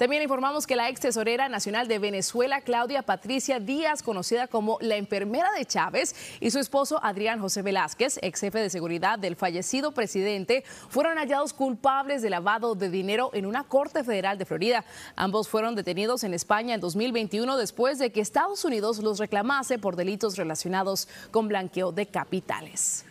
También informamos que la ex tesorera nacional de Venezuela, Claudia Patricia Díaz, conocida como la enfermera de Chávez, y su esposo Adrián José Velázquez, ex jefe de seguridad del fallecido presidente, fueron hallados culpables de lavado de dinero en una corte federal de Florida. Ambos fueron detenidos en España en 2021 después de que Estados Unidos los reclamase por delitos relacionados con blanqueo de capitales.